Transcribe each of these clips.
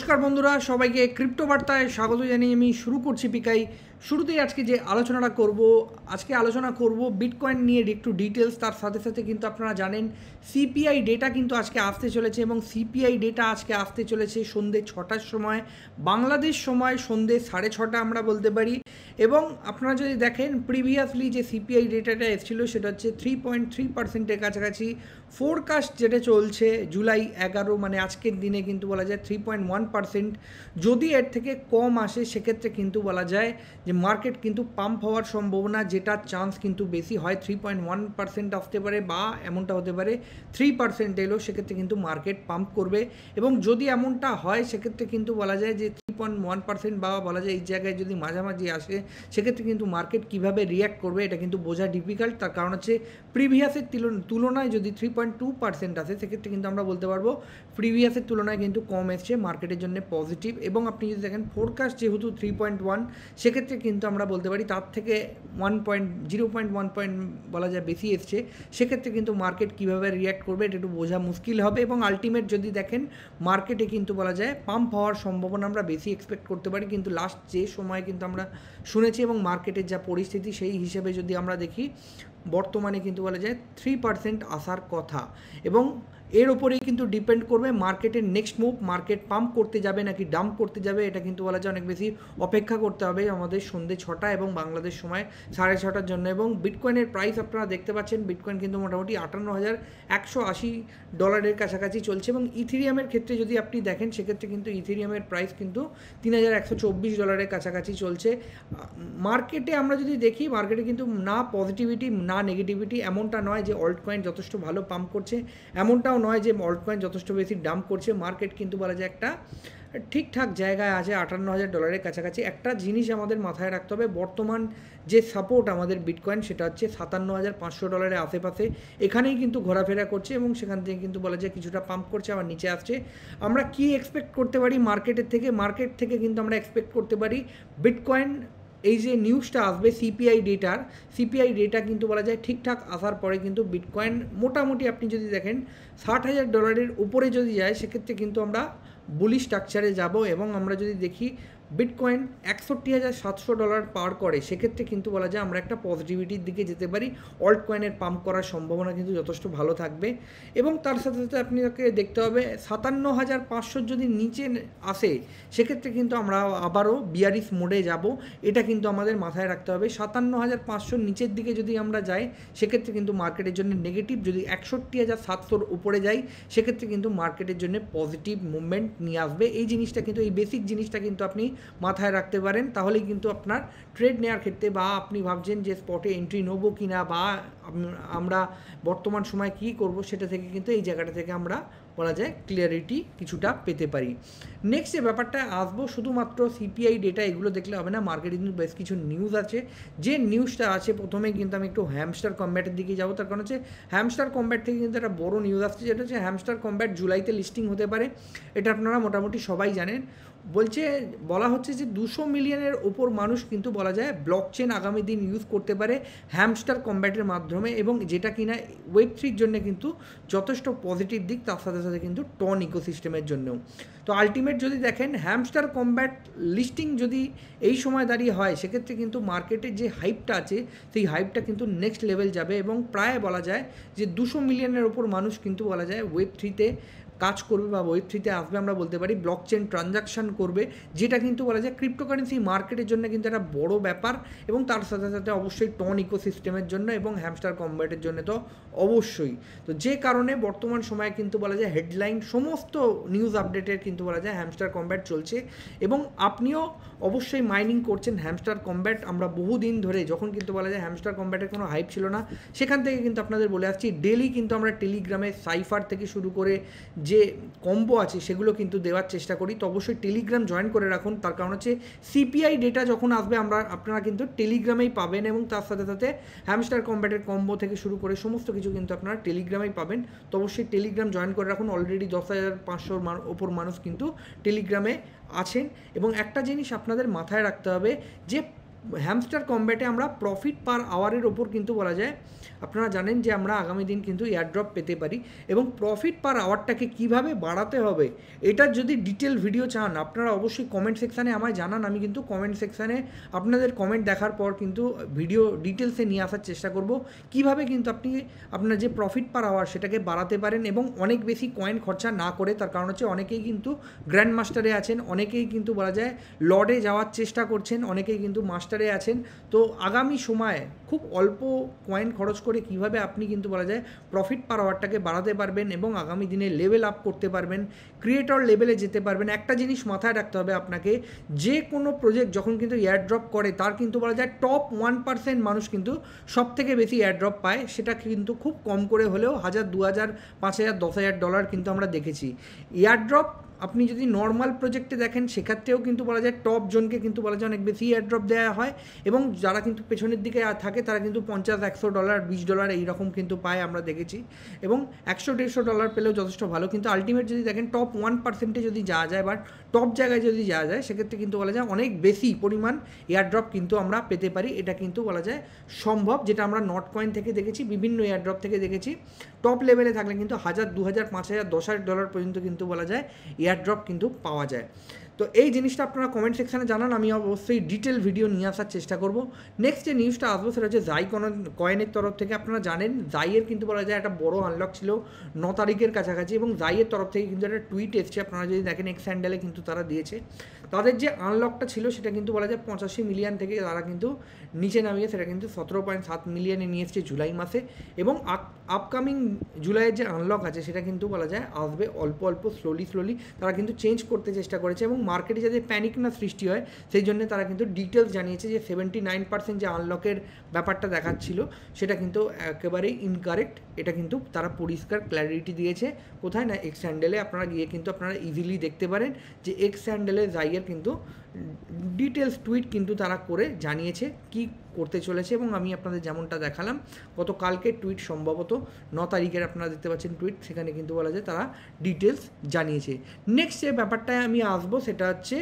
নমস্কার বন্ধুরা সবাইকে ক্রিপ্টো বার্তায় স্বাগত জানিয়ে আমি শুরু করছি পিকাই শুরুতেই আজকে যে আলোচনাটা করব আজকে আলোচনা করব বিটকয়েন নিয়ে একটু ডিটেলস তার সাথে সাথে কিন্তু আপনারা জানেন সিপিআই ডেটা কিন্তু আজকে আসতে চলেছে এবং সিপিআই ডেটা আজকে আসতে চলেছে সন্ধ্যে ছটার সময় বাংলাদেশ সময় সন্ধ্যে সাড়ে ছটা আমরা বলতে পারি এবং আপনারা যদি দেখেন প্রিভিয়াসলি যে সিপিআই ডেটাটা এসেছিলো সেটা হচ্ছে থ্রি পয়েন্ট থ্রি পার্সেন্টের কাছাকাছি ফোরকাস্ট যেটা চলছে জুলাই এগারো মানে আজকের দিনে কিন্তু বলা যায় থ্রি পয়েন্ট ওয়ান পার্সেন্ট যদি এর থেকে কম আসে সেক্ষেত্রে কিন্তু বলা যায় যে মার্কেট কিন্তু পাম্প হওয়ার সম্ভাবনা যেটা চান্স কিন্তু বেশি হয় থ্রি পয়েন্ট ওয়ান পার্সেন্ট আসতে পারে বা এমনটা হতে পারে থ্রি পার্সেন্ট এলো সেক্ষেত্রে কিন্তু মার্কেট পাম্প করবে এবং যদি এমনটা হয় সেক্ষেত্রে কিন্তু বলা যায় যে থ্রি পয়েন্ট ওয়ান পার্সেন্ট বা বলা যায় এই জায়গায় যদি মাঝামাঝি আসে সেক্ষেত্রে কিন্তু মার্কেট কীভাবে রিয়্যাক্ট করবে এটা কিন্তু বোঝা ডিফিকাল্ট তার কারণ হচ্ছে প্রিভিয়াসের তুলনায় যদি থ্রি পয়েন্ট টু পার্সেন্ট আসে সেক্ষেত্রে কিন্তু আমরা বলতে পারবো প্রিভিয়াসের তুলনায় কিন্তু কম এসছে মার্কেটের জন্য পজিটিভ এবং আপনি যদি দেখেন ফোরকাস্ট যেহেতু থ্রি পয়েন্ট ওয়ান সেক্ষেত্রে কিন্তু আমরা বলতে পারি তার থেকে one point zero point one point বলা যায় বেশি এসছে সেক্ষেত্রে কিন্তু মার্কেট কীভাবে রিয়্যাক্ট করবে এটা একটু বোঝা মুশকিল হবে এবং আলটিমেট যদি দেখেন মার্কেটে কিন্তু বলা যায় পাম্প হওয়ার সম্ভাবনা আমরা বেশি এক্সপেক্ট করতে পারি কিন্তু লাস্ট যে সময় কিন্তু আমরা শুনেছি এবং মার্কেটের যা পরিস্থিতি সেই হিসেবে যদি আমরা দেখি বর্তমানে কিন্তু বলা যায় থ্রি পার্সেন্ট আসার কথা এবং এর ওপরেই কিন্তু ডিপেন্ড করবে মার্কেটের নেক্সট মুভ মার্কেট পাম্প করতে যাবে নাকি ডাম্প করতে যাবে এটা কিন্তু বলা যায় অনেক বেশি অপেক্ষা করতে হবে আমাদের সন্ধ্যে ছটা এবং বাংলাদেশ সময় সাড়ে ছটার জন্য এবং বিটকয়েনের প্রাইস আপনারা দেখতে পাচ্ছেন বিটকয়েন কিন্তু মোটামুটি আটান্ন হাজার একশো আশি ডলারের কাছাকাছি চলছে এবং ইথিরিয়ামের ক্ষেত্রে যদি আপনি দেখেন সেক্ষেত্রে কিন্তু ইথিরিয়ামের প্রাইস কিন্তু তিন হাজার একশো চব্বিশ ডলারের কাছাকাছি চলছে মার্কেটে আমরা যদি দেখি মার্কেটে কিন্তু না পজিটিভিটি না নেগেটিভিটি এমনটা নয় যে অল্ট কয়েন যথেষ্ট ভালো পাম্প করছে এমনটাও নয় যে অল্ট কয়েন যথেষ্ট বেশি ডাম্প করছে মার্কেট কিন্তু বলা যায় একটা ঠিকঠাক জায়গায় আছে আটান্ন হাজার ডলারের কাছাকাছি একটা জিনিস আমাদের মাথায় রাখতে হবে বর্তমান যে সাপোর্ট আমাদের বিটকয়েন সেটা হচ্ছে সাতান্ন হাজার পাঁচশো ডলারের আশেপাশে এখানেই কিন্তু ঘোরাফেরা করছে এবং সেখান থেকে কিন্তু বলা যায় কিছুটা পাম্প করছে আবার নিচে আসছে আমরা কি এক্সপেক্ট করতে পারি মার্কেটের থেকে মার্কেট থেকে কিন্তু আমরা এক্সপেক্ট করতে পারি বিটকয়েন এই যে নিউজটা আসবে সিপিআই ডেটার সিপিআই ডেটা কিন্তু বলা যায় ঠিকঠাক আসার পরে কিন্তু বিটকয়েন মোটামুটি আপনি যদি দেখেন ষাট হাজার ডলারের উপরে যদি যায় সেক্ষেত্রে কিন্তু আমরা বুলি স্ট্রাকচারে যাব এবং আমরা যদি দেখি বিটকয়েন একষট্টি হাজার সাতশো ডলার পার করে সেক্ষেত্রে কিন্তু বলা যায় আমরা একটা পজিটিভিটির দিকে যেতে পারি অল্ট কয়েনের পাম্প করার সম্ভাবনা কিন্তু যথেষ্ট ভালো থাকবে এবং তার সাথে সাথে আপনাকে দেখতে হবে সাতান্ন হাজার পাঁচশোর যদি নিচে আসে সেক্ষেত্রে কিন্তু আমরা আবারও বিয়ারিস মোডে যাব এটা কিন্তু আমাদের মাথায় রাখতে হবে সাতান্ন হাজার পাঁচশোর নিচের দিকে যদি আমরা যাই সেক্ষেত্রে কিন্তু মার্কেটের জন্য নেগেটিভ যদি একষট্টি হাজার সাতশোর উপরে যাই সেক্ষেত্রে কিন্তু মার্কেটের জন্য পজিটিভ মুভমেন্ট নিয়ে আসবে এই জিনিসটা কিন্তু এই বেসিক জিনিসটা কিন্তু আপনি মাথায় রাখতে পারেন তাহলেই কিন্তু আপনার ট্রেড নেওয়ার ক্ষেত্রে বা আপনি ভাবছেন যে স্পটে এন্ট্রি নেবো কি না বা আমরা বর্তমান সময় কি করব সেটা থেকে কিন্তু এই জায়গাটা থেকে আমরা বলা যায় ক্লিয়ারিটি কিছুটা পেতে পারি নেক্সট যে ব্যাপারটা আসবো শুধুমাত্র সিপিআই ডেটা এগুলো দেখলে হবে না মার্কেটে কিন্তু বেশ কিছু নিউজ আছে যে নিউজটা আছে প্রথমে কিন্তু আমি একটু হ্যামস্টার কম্ব্যাটের দিকে যাবো তার কারণ হচ্ছে হ্যামস্টার কম্ব্যাট থেকে কিন্তু একটা বড় নিউজ আসছে যেটা হচ্ছে হ্যামস্টার কম্ব্যাট জুলাইতে লিস্টিং হতে পারে এটা আপনারা মোটামুটি সবাই জানেন বলছে বলা হচ্ছে যে দুশো মিলিয়নের ওপর মানুষ কিন্তু বলা যায় ব্লক চেন আগামী দিন ইউজ করতে পারে হ্যামস্টার কম্ব্যাটের মাধ্যমে এবং যেটা কিনা ওয়েব থ্রির জন্য কিন্তু যথেষ্ট পজিটিভ দিক তার সাথে সাথে সাথে কিন্তু টন ইকোসিস্টেমের জন্যও তো আলটিমেট যদি দেখেন হ্যামস্টার কম্ব্যাট লিস্টিং যদি এই সময় দাঁড়িয়ে হয় সেক্ষেত্রে কিন্তু মার্কেটের যে হাইপটা আছে সেই হাইপটা কিন্তু নেক্সট লেভেল যাবে এবং প্রায় বলা যায় যে দুশো মিলিয়নের ওপর মানুষ কিন্তু বলা যায় ওয়েব থ্রিতে কাজ করবে বা ওয়েব থ্রিতে আসবে আমরা বলতে পারি ব্লক চেন ট্রানজাকশান করবে যেটা কিন্তু বলা যায় ক্রিপ্টোকারেন্সি মার্কেটের জন্য কিন্তু একটা বড় ব্যাপার এবং তার সাথে সাথে অবশ্যই টন ইকোসিস্টেমের জন্য এবং হ্যামস্টার কম্বাইটের জন্য তো অবশ্যই তো যে কারণে বর্তমান সময়ে কিন্তু বলা যায় হেডলাইন সমস্ত নিউজ আপডেটের কিন্তু বলা যায় হ্যামস্টার কম্ব্যাট চলছে এবং আপনিও অবশ্যই মাইনিং করছেন হ্যামস্টার কম্ব্যাট আমরা বহুদিন ধরে যখন কিন্তু বলা যায় হ্যামস্টার কম্ব্যাটের কোনো হাইপ ছিল না সেখান থেকে কিন্তু আপনাদের বলে আসছি ডেলি কিন্তু আমরা টেলিগ্রামে সাইফার থেকে শুরু করে যে কম্বো আছে সেগুলো কিন্তু দেওয়ার চেষ্টা করি তো অবশ্যই টেলিগ্রাম জয়েন করে রাখুন তার কারণ হচ্ছে সিপিআই ডেটা যখন আসবে আমরা আপনারা কিন্তু টেলিগ্রামেই পাবেন এবং তার সাথে সাথে হ্যামস্টার কম্ব্যাটের কম্বো থেকে শুরু করে সমস্ত কিছু কিন্তু আপনারা টেলিগ্রামেই পাবেন তো অবশ্যই টেলিগ্রাম জয়েন করে রাখুন অলরেডি দশ হাজার পাঁচশোর ওপর মানুষ কিন্তু টেলিগ্রামে আছেন এবং একটা জিনিস আপনাদের মাথায় রাখতে হবে যে হ্যামস্টার কম্ব্যাটে আমরা প্রফিট পার আওয়ারের ওপর কিন্তু বলা যায় আপনারা জানেন যে আমরা আগামী দিন কিন্তু এয়ারড্রপ পেতে পারি এবং প্রফিট পার আওয়ারটাকে কিভাবে বাড়াতে হবে এটার যদি ডিটেল ভিডিও চান আপনারা অবশ্যই কমেন্ট সেকশানে আমায় জানান আমি কিন্তু কমেন্ট সেকশানে আপনাদের কমেন্ট দেখার পর কিন্তু ভিডিও ডিটেলসে নিয়ে আসার চেষ্টা করব কিভাবে কিন্তু আপনি আপনার যে প্রফিট পার আওয়ার সেটাকে বাড়াতে পারেন এবং অনেক বেশি কয়েন খরচা না করে তার কারণ হচ্ছে অনেকেই কিন্তু গ্র্যান্ড মাস্টারে আছেন অনেকেই কিন্তু বলা যায় লডে যাওয়ার চেষ্টা করছেন অনেকেই কিন্তু মাস্টার মাস্টারে আছেন তো আগামী সময়ে খুব অল্প কয়েন খরচ করে কিভাবে আপনি কিন্তু বলা যায় প্রফিট পার বাড়াতে পারবেন এবং আগামী দিনে লেভেল আপ করতে পারবেন ক্রিয়েটর লেভেলে যেতে পারবেন একটা জিনিস মাথায় রাখতে হবে আপনাকে যে কোনো প্রজেক্ট যখন কিন্তু এয়ারড্রপ করে তার কিন্তু বলা যায় টপ ওয়ান পার্সেন্ট মানুষ কিন্তু সব থেকে বেশি এয়ারড্রপ পায় সেটা কিন্তু খুব কম করে হলেও হাজার দু হাজার পাঁচ হাজার দশ হাজার ডলার কিন্তু আমরা দেখেছি এয়ারড্রপ আপনি যদি নর্মাল প্রজেক্টে দেখেন সেক্ষেত্রেও কিন্তু বলা যায় টপ জোনকে কিন্তু বলা যায় অনেক বেশি এয়ারড্রপ দেওয়া হয় এবং যারা কিন্তু পেছনের দিকে থাকে তারা কিন্তু পঞ্চাশ একশো ডলার বিশ ডলার এইরকম কিন্তু পায় আমরা দেখেছি এবং একশো দেড়শো ডলার পেলেও যথেষ্ট ভালো কিন্তু আলটিমেট যদি দেখেন টপ ওয়ান পার্সেন্টে যদি যাওয়া যায় বা টপ জায়গায় যদি যাওয়া যায় সেক্ষেত্রে কিন্তু বলা যায় অনেক বেশি পরিমাণ এয়ারড্রপ কিন্তু আমরা পেতে পারি এটা কিন্তু বলা যায় সম্ভব যেটা আমরা নট কয়েন থেকে দেখেছি বিভিন্ন এয়ারড্রপ থেকে দেখেছি টপ লেভেলে থাকলে কিন্তু হাজার দু হাজার পাঁচ হাজার দশ হাজার ডলার পর্যন্ত কিন্তু বলা যায় এয়ারড্রপ কিন্তু পাওয়া যায় তো এই জিনিসটা আপনারা কমেন্ট সেকশানে জানান আমি অবশ্যই ডিটেল ভিডিও নিয়ে আসার চেষ্টা করব নেক্সট যে নিউজটা আসবো সেটা হচ্ছে জাই কয়েনের তরফ থেকে আপনারা জানেন জাইয়ের কিন্তু বলা যায় একটা বড় আনলক ছিল ন তারিখের কাছাকাছি এবং জাইয়ের তরফ থেকে কিন্তু একটা টুইট এসছে আপনারা যদি দেখেন এক্স স্যান্ডেলে কিন্তু তারা দিয়েছে তাদের যে আনলকটা ছিল সেটা কিন্তু বলা যায় পঁচাশি মিলিয়ন থেকে তারা কিন্তু নিচে নামিয়ে সেটা কিন্তু সতেরো পয়েন্ট সাত মিলিয়নে নিয়ে এসছে জুলাই মাসে এবং আপকামিং জুলাইয়ের যে আনলক আছে সেটা কিন্তু বলা যায় আসবে অল্প অল্প স্লোলি স্লোলি তারা কিন্তু চেঞ্জ করতে চেষ্টা করেছে এবং মার্কেটে যাতে প্যানিক না সৃষ্টি হয় সেই জন্য তারা কিন্তু ডিটেলস জানিয়েছে যে সেভেন্টি নাইন পার্সেন্ট যে আনলকের ব্যাপারটা দেখাচ্ছিল সেটা কিন্তু একেবারেই ইনকারেক্ট এটা কিন্তু তারা পরিষ্কার ক্ল্যারিটি দিয়েছে কোথায় না এক্স হ্যান্ডেলে আপনারা গিয়ে কিন্তু আপনারা ইজিলি দেখতে পারেন যে এক্স হ্যান্ডেলে জাইয়ের কিন্তু ডিটেলস টুইট কিন্তু তারা করে জানিয়েছে কি করতে চলেছে এবং আমি আপনাদের যেমনটা দেখালাম গত কালকের টুইট সম্ভবত ন তারিখের আপনারা দেখতে পাচ্ছেন টুইট সেখানে কিন্তু বলা যায় তারা ডিটেলস জানিয়েছে নেক্সট যে ব্যাপারটায় আমি আসবো সেটা হচ্ছে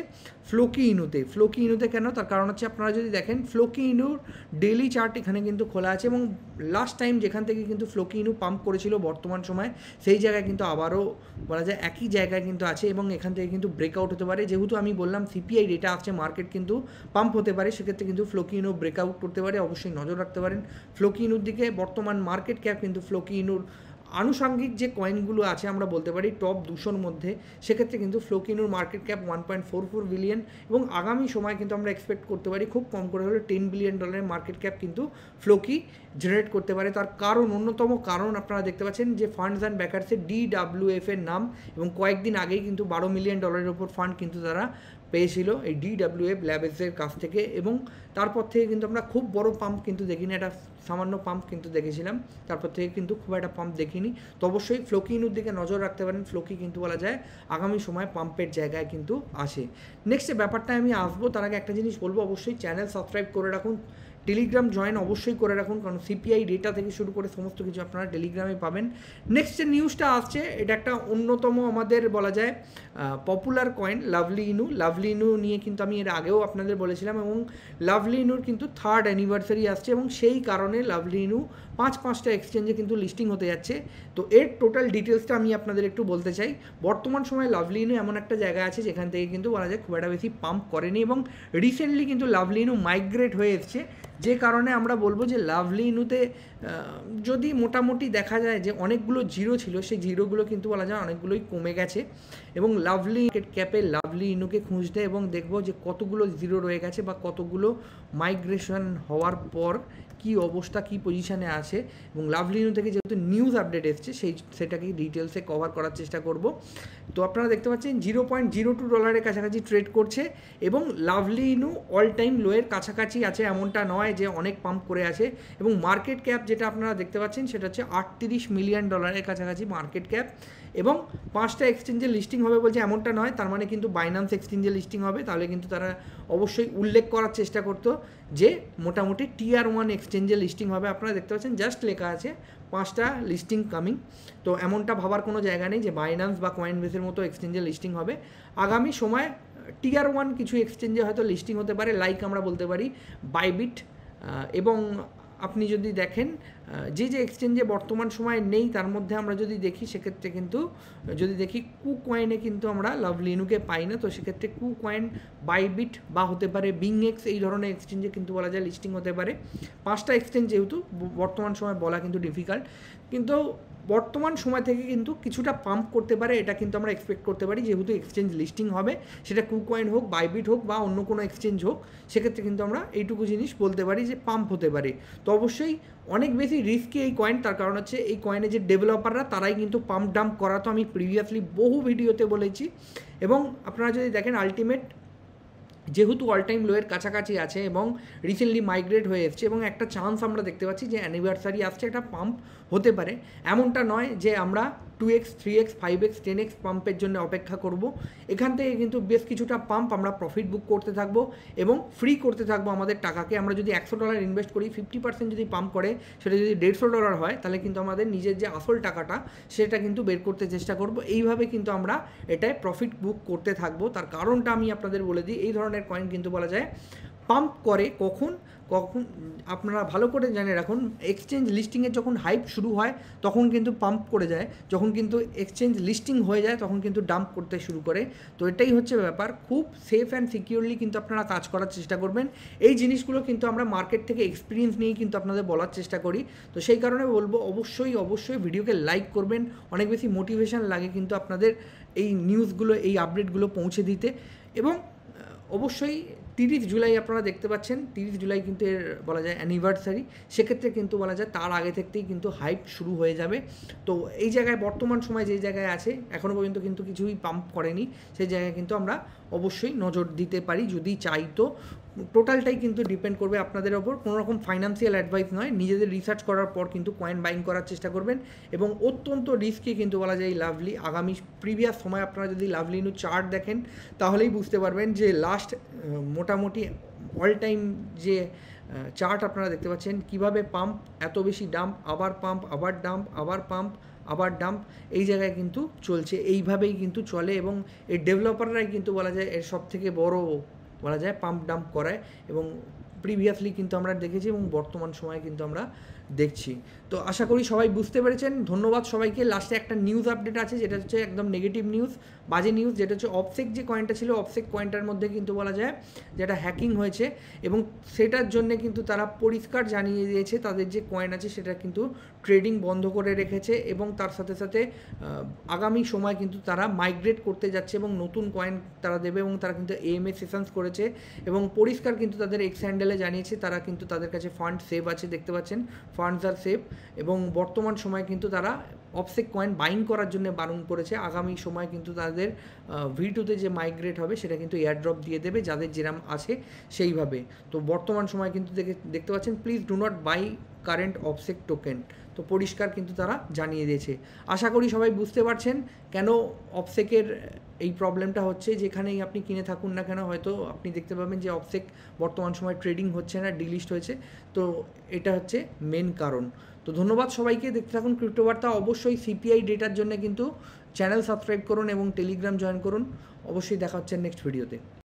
ফ্লোকি ইনুতে ফ্লোকি ইনুতে কেন তার কারণ হচ্ছে আপনারা যদি দেখেন ফ্লোকি ইনুর ডেলি চার্ট এখানে কিন্তু খোলা আছে এবং লাস্ট টাইম যেখান থেকে কিন্তু ফ্লোকি ইনু পাম্প করেছিল বর্তমান সময়ে সেই জায়গায় কিন্তু আবারও বলা যায় একই জায়গায় কিন্তু আছে এবং এখান থেকে কিন্তু ব্রেকআউট হতে পারে যেহেতু আমি বললাম সিপিআই ডেটা আছে মার্কেট কিন্তু পাম্প হতে পারে সেক্ষেত্রে কিন্তু ফ্লোকিনো ব্রেকআউট করতে পারে অবশ্যই নজর রাখতে পারেন ফ্লোকিনোর দিকে বর্তমান মার্কেট ক্যাপ কিন্তু ফ্লোকিনোর আনুষাঙ্গিক যে কয়েনগুলো আছে আমরা বলতে পারি টপ দুশোর মধ্যে সেক্ষেত্রে কিন্তু ফ্লোকিনুর market cap one point four four billion এবং আগামী সময় কিন্তু আমরা এক্সপেক্ট করতে পারি খুব কম করে হলে টেন বিলিয়ন ডলারের মার্কেট ক্যাপ কিন্তু ফ্লোকি জেনারেট করতে পারে তার কারণ অন্যতম কারণ আপনারা দেখতে পাচ্ছেন যে ফান্ডস অ্যান্ড ব্যাকার্সের ডিডাব্লিউএফ এর নাম এবং কয়েকদিন আগেই কিন্তু বারো মিলিয়ন ডলারের ওপর ফান্ড কিন্তু তারা পেয়েছিল এই ডিডাব্লিউএফ ল্যাবসের কাছ থেকে এবং তারপর থেকে কিন্তু আমরা খুব বড় পাম্প কিন্তু দেখিনি একটা সামান্য পাম্প কিন্তু দেখেছিলাম তারপর থেকে কিন্তু খুব একটা পাম্প দেখিনি তো অবশ্যই ফ্লোকিনুর দিকে নজর রাখতে পারেন ফ্লোকি কিন্তু বলা যায় আগামী সময় পাম্পের জায়গায় কিন্তু আসে নেক্সট ব্যাপারটা আমি আসবো তার আগে একটা জিনিস বলবো অবশ্যই চ্যানেল সাবস্ক্রাইব করে রাখুন টেলিগ্রাম জয়েন অবশ্যই করে রাখুন কারণ সিপিআই ডেটা থেকে শুরু করে সমস্ত কিছু আপনারা টেলিগ্রামে পাবেন নেক্সট যে নিউজটা আসছে এটা একটা অন্যতম আমাদের বলা যায় popular coin Lovely Inu Lovely Inu নিয়ে কিন্তু আমি এর আগেও আপনাদের বলেছিলাম এবং লাভলি ইনুর কিন্তু থার্ড অ্যানিভার্সারি আসছে এবং সেই কারণে লাভলি ইনু পাঁচ পাঁচটা এক্সচেঞ্জে কিন্তু লিস্টিং হতে যাচ্ছে তো এর টোটাল ডিটেলসটা আমি আপনাদের একটু বলতে চাই বর্তমান সময়ে লাভলিনো এমন একটা জায়গা আছে যেখান থেকে কিন্তু বলা যায় খুব একটা বেশি পাম্প করেনি এবং রিসেন্টলি কিন্তু লাভলিনো মাইগ্রেট হয়ে এসছে যে কারণে আমরা বলবো যে লাভলিনুতে যদি মোটামুটি দেখা যায় যে অনেকগুলো জিরো ছিল সেই জিরোগুলো কিন্তু বলা যায় অনেকগুলোই কমে গেছে এবং লাভলি ক্যাপে লাভলি ইনুকে খুঁজতে এবং দেখব যে কতগুলো জিরো রয়ে গেছে বা কতগুলো মাইগ্রেশন হওয়ার পর কি অবস্থা কি পজিশানে আছে এবং লাভলিনু থেকে যেহেতু নিউজ আপডেট এসছে সেই সেটাকে ডিটেলসে কভার করার চেষ্টা করব তো আপনারা দেখতে পাচ্ছেন জিরো পয়েন্ট জিরো টু ডলারের কাছাকাছি ট্রেড করছে এবং লাভলিনু অল টাইম লোয়ের কাছাকাছি আছে এমনটা নয় যে অনেক পাম্প করে আছে এবং মার্কেট ক্যাপ যেটা আপনারা দেখতে পাচ্ছেন সেটা হচ্ছে আটত্রিশ মিলিয়ন ডলারের কাছাকাছি মার্কেট ক্যাপ এবং পাঁচটা এক্সচেঞ্জের লিস্টিং হবে বলছে এমনটা নয় তার মানে কিন্তু বাইনান্স এক্সচেঞ্জে লিস্টিং হবে তাহলে কিন্তু তারা অবশ্যই উল্লেখ করার চেষ্টা করতো যে মোটামুটি টিআর ওয়ান এক্সচেঞ্জে লিস্টিং হবে আপনারা দেখতে পাচ্ছেন জাস্ট লেখা আছে পাঁচটা লিস্টিং কামিং তো এমনটা ভাবার কোনো জায়গা নেই যে বাইনান্স বা কয়েনবেসের মতো এক্সচেঞ্জে লিস্টিং হবে আগামী সময় টিআর ওয়ান কিছু এক্সচেঞ্জে হয়তো লিস্টিং হতে পারে লাইক আমরা বলতে পারি বাইবিট এবং আপনি যদি দেখেন যে যে এক্সচেঞ্জে বর্তমান সময়ে নেই তার মধ্যে আমরা যদি দেখি সেক্ষেত্রে কিন্তু যদি দেখি কু কয়েনে কিন্তু আমরা লাভলিনুকে পাই না তো সেক্ষেত্রে কু কয়েন বাইবিট বা হতে পারে বিংএক্স এই ধরনের এক্সচেঞ্জে কিন্তু বলা যায় লিস্টিং হতে পারে পাঁচটা এক্সচেঞ্জ যেহেতু বর্তমান সময় বলা কিন্তু ডিফিকাল্ট কিন্তু বর্তমান সময় থেকে কিন্তু কিছুটা পাম্প করতে পারে এটা কিন্তু আমরা এক্সপেক্ট করতে পারি যেহেতু এক্সচেঞ্জ লিস্টিং হবে সেটা কুকয়েন হোক বাইবিট হোক বা অন্য কোনো এক্সচেঞ্জ হোক সেক্ষেত্রে কিন্তু আমরা এইটুকু জিনিস বলতে পারি যে পাম্প হতে পারে তো অবশ্যই অনেক বেশি রিস্কি এই কয়েন তার কারণ হচ্ছে এই কয়েনের যে ডেভেলপাররা তারাই কিন্তু পাম্প ডাম্প করা তো আমি প্রিভিয়াসলি বহু ভিডিওতে বলেছি এবং আপনারা যদি দেখেন আলটিমেট যেহেতু অল টাইম লোয়ের কাছাকাছি আছে এবং রিসেন্টলি মাইগ্রেট হয়ে এসছে এবং একটা চান্স আমরা দেখতে পাচ্ছি যে অ্যানিভার্সারি আসছে একটা পাম্প হতে পারে এমনটা নয় যে আমরা two x three x five x ten x পাম্পের জন্য অপেক্ষা করব এখান থেকে কিন্তু বেশ কিছুটা পাম্প আমরা প্রফিট বুক করতে থাকব এবং ফ্রি করতে থাকবো আমাদের টাকাকে আমরা যদি একশো ডলার ইনভেস্ট করি ফিফটি পার্সেন্ট যদি পাম্প করে সেটা যদি দেড়শো ডলার হয় তাহলে কিন্তু আমাদের নিজের যে আসল টাকাটা সেটা কিন্তু বের করতে চেষ্টা করব এইভাবে কিন্তু আমরা এটায় প্রফিট বুক করতে থাকবো তার কারণটা আমি আপনাদের বলে দিই এই ধরনের কয়েন কিন্তু বলা যায় পাম্প করে কখন কখন আপনারা ভালো করে জানে রাখুন এক্সচেঞ্জ লিস্টিংয়ের যখন হাইপ শুরু হয় তখন কিন্তু পাম্প করে যায় যখন কিন্তু এক্সচেঞ্জ লিস্টিং হয়ে যায় তখন কিন্তু ডাম্প করতে শুরু করে তো এটাই হচ্ছে ব্যাপার খুব সেফ অ্যান্ড সিকিউরলি কিন্তু আপনারা কাজ করার চেষ্টা করবেন এই জিনিসগুলো কিন্তু আমরা মার্কেট থেকে এক্সপিরিয়েন্স নিয়েই কিন্তু আপনাদের বলার চেষ্টা করি তো সেই কারণে বলবো অবশ্যই অবশ্যই ভিডিওকে লাইক করবেন অনেক বেশি মোটিভেশান লাগে কিন্তু আপনাদের এই নিউজগুলো এই আপডেটগুলো পৌঁছে দিতে এবং অবশ্যই তিরিশ জুলাই আপনারা দেখতে পাচ্ছেন তিরিশ জুলাই কিন্তু এর বলা যায় অ্যানিভার্সারি সেক্ষেত্রে কিন্তু বলা যায় তার আগে থেকেই কিন্তু হাইপ শুরু হয়ে যাবে তো এই জায়গায় বর্তমান সময় যে জায়গায় আছে এখনও পর্যন্ত কিন্তু কিছুই পাম্প করেনি সেই জায়গায় কিন্তু আমরা অবশ্যই নজর দিতে পারি যদি চাই তো টোটালটাই কিন্তু ডিপেন্ড করবে আপনাদের ওপর কোনো রকম ফাইন্যান্সিয়াল অ্যাডভাইস নয় নিজেদের রিসার্চ করার পর কিন্তু কয়েন বাইং করার চেষ্টা করবেন এবং অত্যন্ত রিস্কি কিন্তু বলা যায় লাভলি আগামী প্রিভিয়াস সময় আপনারা যদি লাভলি নু চার্ট দেখেন তাহলেই বুঝতে পারবেন যে লাস্ট মোটামুটি অল টাইম যে চার্ট আপনারা দেখতে পাচ্ছেন কিভাবে পাম্প এত বেশি ডাম্প আবার পাম্প আবার ডাম্প আবার পাম্প আবার ডাম্প এই জায়গায় কিন্তু চলছে এইভাবেই কিন্তু চলে এবং এর ডেভেলপাররাই কিন্তু বলা যায় এর সব থেকে বড় বলা যায় পাম্প ডাম্প করায় এবং প্রিভিয়াসলি কিন্তু আমরা দেখেছি এবং বর্তমান সময়ে কিন্তু আমরা দেখছি তো আশা করি সবাই বুঝতে পেরেছেন ধন্যবাদ সবাইকে লাস্টে একটা নিউজ আপডেট আছে যেটা হচ্ছে একদম নেগেটিভ নিউজ বাজে নিউজ যেটা হচ্ছে অফসেক যে কয়েনটা ছিল অফসেক কয়েনটার মধ্যে কিন্তু বলা যায় যেটা হ্যাকিং হয়েছে এবং সেটার জন্য কিন্তু তারা পরিষ্কার জানিয়ে দিয়েছে তাদের যে কয়েন আছে সেটা কিন্তু ট্রেডিং বন্ধ করে রেখেছে এবং তার সাথে সাথে আগামী সময় কিন্তু তারা মাইগ্রেট করতে যাচ্ছে এবং নতুন কয়েন তারা দেবে এবং তারা কিন্তু এএমএ সেশনস করেছে এবং পরিষ্কার কিন্তু তাদের এক্স হ্যান্ডেলে জানিয়েছে তারা কিন্তু তাদের কাছে ফান্ড সেভ আছে দেখতে পাচ্ছেন ফান্ডস আর সেফ এবং বর্তমান সময়ে কিন্তু তারা অফসেক কয়েন বাইং করার জন্য বারণ করেছে আগামী সময় কিন্তু তাদের ভিটুতে যে মাইগ্রেট হবে সেটা কিন্তু এয়ারড্রপ দিয়ে দেবে যাদের যেরাম আছে সেইভাবে তো বর্তমান সময় কিন্তু দেখতে পাচ্ছেন please do not buy current Offsec token তো পরিষ্কার কিন্তু তারা জানিয়ে দিয়েছে আশা করি সবাই বুঝতে পারছেন কেন অফসেকের এই প্রবলেমটা হচ্ছে যেখানেই আপনি কিনে থাকুন না কেন হয়তো আপনি দেখতে পাবেন যে অফসেক বর্তমান সময় ট্রেডিং হচ্ছে না ডিলিস্ট হয়েছে তো এটা হচ্ছে মেন কারণ তো ধন্যবাদ সবাইকে দেখতে থাকুন ক্রিপ্টোবার্তা অবশ্যই সিপিআই ডেটার জন্য কিন্তু চ্যানেল সাবস্ক্রাইব করুন এবং টেলিগ্রাম জয়েন করুন অবশ্যই দেখা হচ্ছে নেক্সট ভিডিওতে